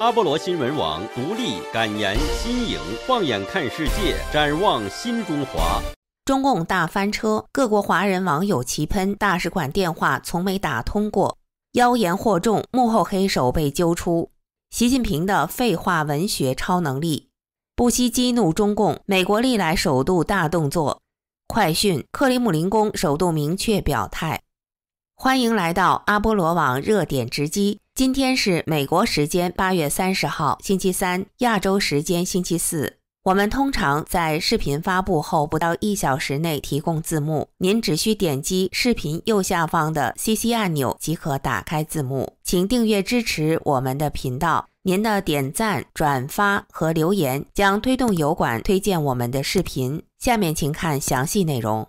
阿波罗新闻网独立、感言、新颖，放眼看世界，展望新中华。中共大翻车，各国华人网友齐喷，大使馆电话从没打通过，妖言惑众，幕后黑手被揪出。习近平的废话文学超能力，不惜激怒中共。美国历来首度大动作。快讯：克里姆林宫首度明确表态，欢迎来到阿波罗网热点直击。今天是美国时间八月三十号星期三，亚洲时间星期四。我们通常在视频发布后不到一小时内提供字幕。您只需点击视频右下方的 CC 按钮即可打开字幕。请订阅支持我们的频道。您的点赞、转发和留言将推动油管推荐我们的视频。下面请看详细内容。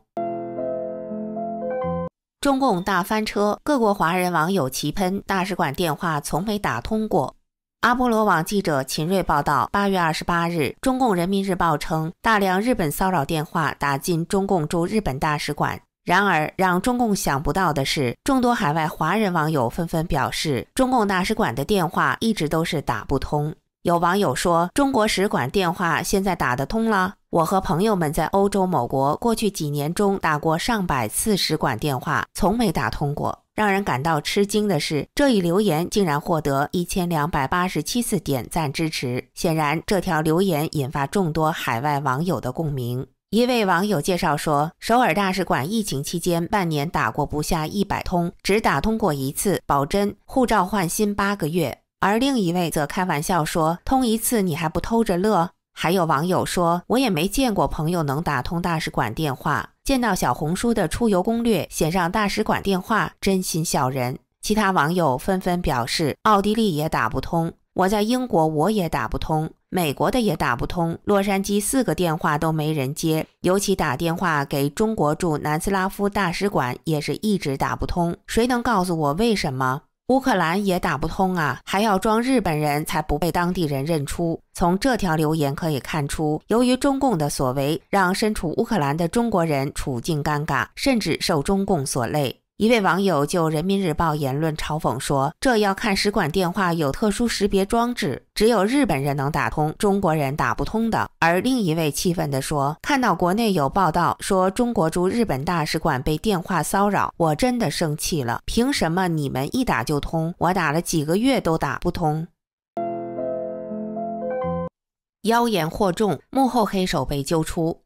中共大翻车，各国华人网友齐喷。大使馆电话从没打通过。阿波罗网记者秦锐报道，八月二十八日，中共人民日报称，大量日本骚扰电话打进中共驻日本大使馆。然而，让中共想不到的是，众多海外华人网友纷纷表示，中共大使馆的电话一直都是打不通。有网友说，中国使馆电话现在打得通了。我和朋友们在欧洲某国过去几年中打过上百次使馆电话，从没打通过。让人感到吃惊的是，这一留言竟然获得一千两百八十七次点赞支持。显然，这条留言引发众多海外网友的共鸣。一位网友介绍说，首尔大使馆疫情期间半年打过不下一百通，只打通过一次。保真护照换新八个月，而另一位则开玩笑说：“通一次你还不偷着乐？”还有网友说，我也没见过朋友能打通大使馆电话。见到小红书的出游攻略，写上大使馆电话，真心笑人。其他网友纷纷表示，奥地利也打不通，我在英国我也打不通，美国的也打不通，洛杉矶四个电话都没人接，尤其打电话给中国驻南斯拉夫大使馆也是一直打不通。谁能告诉我为什么？乌克兰也打不通啊，还要装日本人才不被当地人认出。从这条留言可以看出，由于中共的所为，让身处乌克兰的中国人处境尴尬，甚至受中共所累。一位网友就《人民日报》言论嘲讽说：“这要看使馆电话有特殊识别装置，只有日本人能打通，中国人打不通的。”而另一位气愤地说：“看到国内有报道说中国驻日本大使馆被电话骚扰，我真的生气了。凭什么你们一打就通，我打了几个月都打不通？”妖言惑众，幕后黑手被揪出。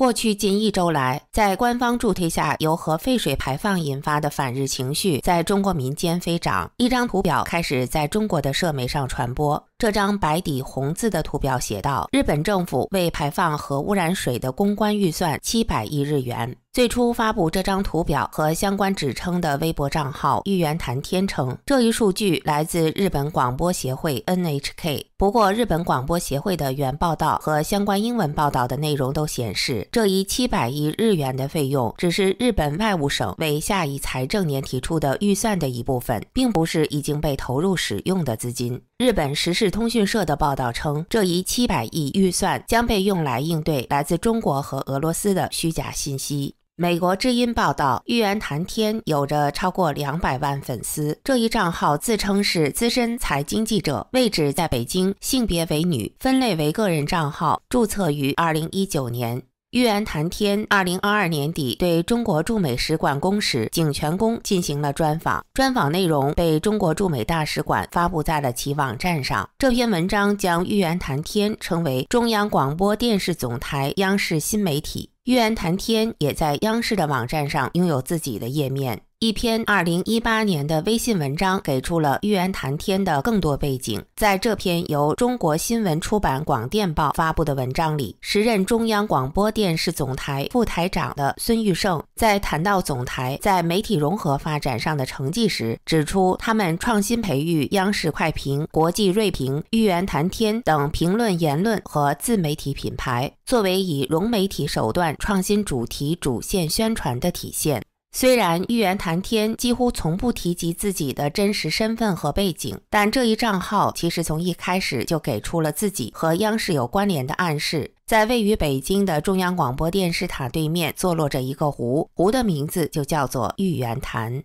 过去近一周来，在官方助推下，由核废水排放引发的反日情绪在中国民间飞涨。一张图表开始在中国的社媒上传播。这张白底红字的图表写道：“日本政府为排放核污染水的公关预算七百亿日元。”最初发布这张图表和相关指称的微博账号“议员谈天”称，这一数据来自日本广播协会 （NHK）。不过，日本广播协会的原报道和相关英文报道的内容都显示，这一七百亿日元的费用只是日本外务省为下一财政年提出的预算的一部分，并不是已经被投入使用的资金。日本时事。通讯社的报道称，这一七百亿预算将被用来应对来自中国和俄罗斯的虚假信息。美国之音报道，玉言潭天有着超过两百万粉丝。这一账号自称是资深财经记者，位置在北京，性别为女，分类为个人账号，注册于二零一九年。玉渊谈天二零二二年底对中国驻美使馆公使景泉公进行了专访，专访内容被中国驻美大使馆发布在了其网站上。这篇文章将玉渊谈天称为中央广播电视总台央视新媒体。玉渊谈天也在央视的网站上拥有自己的页面。一篇二零一八年的微信文章给出了《玉渊谈天》的更多背景。在这篇由中国新闻出版广电报发布的文章里，时任中央广播电视总台副台长的孙玉胜在谈到总台在媒体融合发展上的成绩时，指出他们创新培育央视快评、国际锐评、玉渊谈天等评论言论和自媒体品牌，作为以融媒体手段创新主题主线宣传的体现。虽然玉园谈天几乎从不提及自己的真实身份和背景，但这一账号其实从一开始就给出了自己和央视有关联的暗示。在位于北京的中央广播电视塔对面，坐落着一个湖，湖的名字就叫做玉园潭。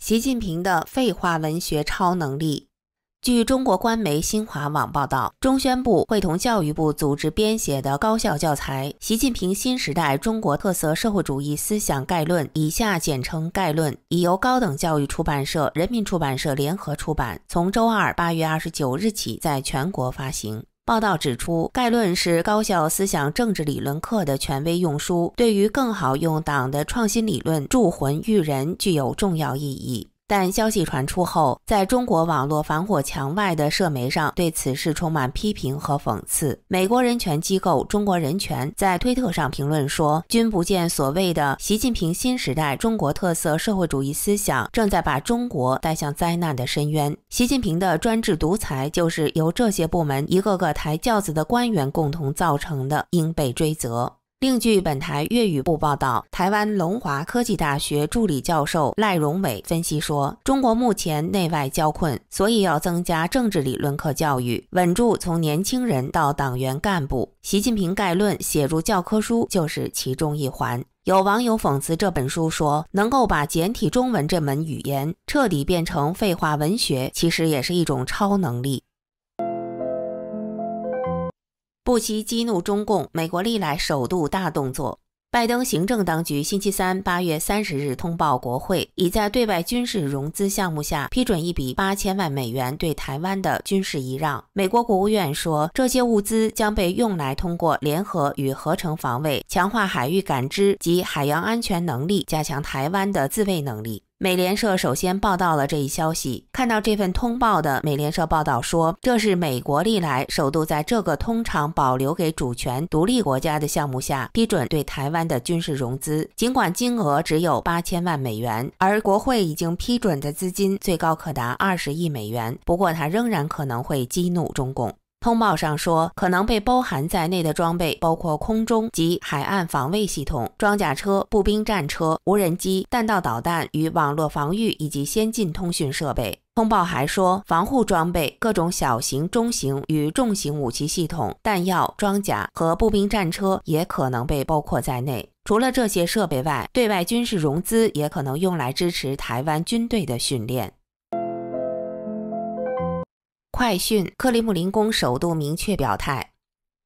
习近平的废话文学超能力。据中国官媒新华网报道，中宣部会同教育部组织编写的高校教材《习近平新时代中国特色社会主义思想概论》（以下简称《概论》）已由高等教育出版社、人民出版社联合出版，从周二（八月二十九日）起在全国发行。报道指出，《概论》是高校思想政治理论课的权威用书，对于更好用党的创新理论铸魂育人具有重要意义。但消息传出后，在中国网络防火墙外的社媒上，对此事充满批评和讽刺。美国人权机构中国人权在推特上评论说：“君不见，所谓的习近平新时代中国特色社会主义思想，正在把中国带向灾难的深渊。习近平的专制独裁，就是由这些部门一个个抬轿子的官员共同造成的，应被追责。”另据本台粤语部报道，台湾龙华科技大学助理教授赖荣伟分析说：“中国目前内外交困，所以要增加政治理论课教育，稳住从年轻人到党员干部。习近平概论写入教科书就是其中一环。”有网友讽刺这本书说：“能够把简体中文这门语言彻底变成废话文学，其实也是一种超能力。”不惜激怒中共，美国历来首度大动作。拜登行政当局星期三（八月三十日）通报国会，已在对外军事融资项目下批准一笔八千万美元对台湾的军事移让。美国国务院说，这些物资将被用来通过联合与合成防卫，强化海域感知及海洋安全能力，加强台湾的自卫能力。美联社首先报道了这一消息。看到这份通报的美联社报道说，这是美国历来首度在这个通常保留给主权独立国家的项目下批准对台湾的军事融资，尽管金额只有八千万美元，而国会已经批准的资金最高可达二十亿美元。不过，它仍然可能会激怒中共。通报上说，可能被包含在内的装备包括空中及海岸防卫系统、装甲车、步兵战车、无人机、弹道导弹与网络防御以及先进通讯设备。通报还说，防护装备、各种小型、中型与重型武器系统、弹药、装甲和步兵战车也可能被包括在内。除了这些设备外，对外军事融资也可能用来支持台湾军队的训练。快讯：克里姆林宫首度明确表态。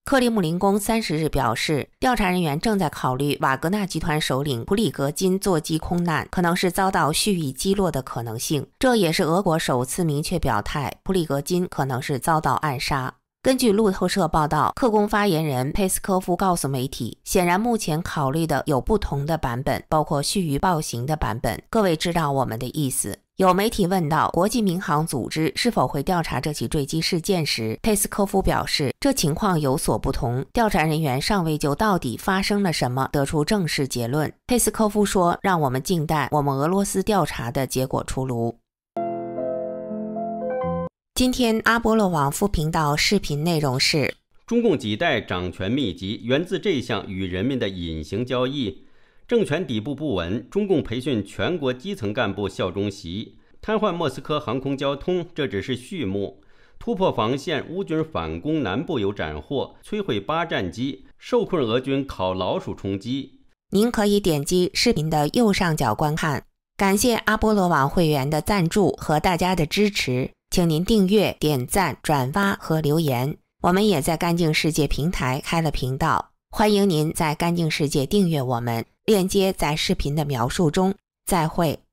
克里姆林宫三十日表示，调查人员正在考虑瓦格纳集团首领普里格金座机空难可能是遭到蓄意击落的可能性。这也是俄国首次明确表态，普里格金可能是遭到暗杀。根据路透社报道，克宫发言人佩斯科夫告诉媒体，显然目前考虑的有不同的版本，包括蓄意暴行的版本。各位知道我们的意思。有媒体问到国际民航组织是否会调查这起坠机事件时，佩斯科夫表示，这情况有所不同，调查人员尚未就到底发生了什么得出正式结论。佩斯科夫说：“让我们静待我们俄罗斯调查的结果出炉。”今天阿波罗网副频道视频内容是：中共几代掌权秘籍源自这项与人民的隐形交易。政权底部不稳，中共培训全国基层干部效忠习，瘫痪莫斯科航空交通，这只是序幕。突破防线，乌军反攻南部有斩获，摧毁八战机，受困俄军烤老鼠充饥。您可以点击视频的右上角观看。感谢阿波罗网会员的赞助和大家的支持，请您订阅、点赞、转发和留言。我们也在干净世界平台开了频道。欢迎您在干净世界订阅我们，链接在视频的描述中。再会。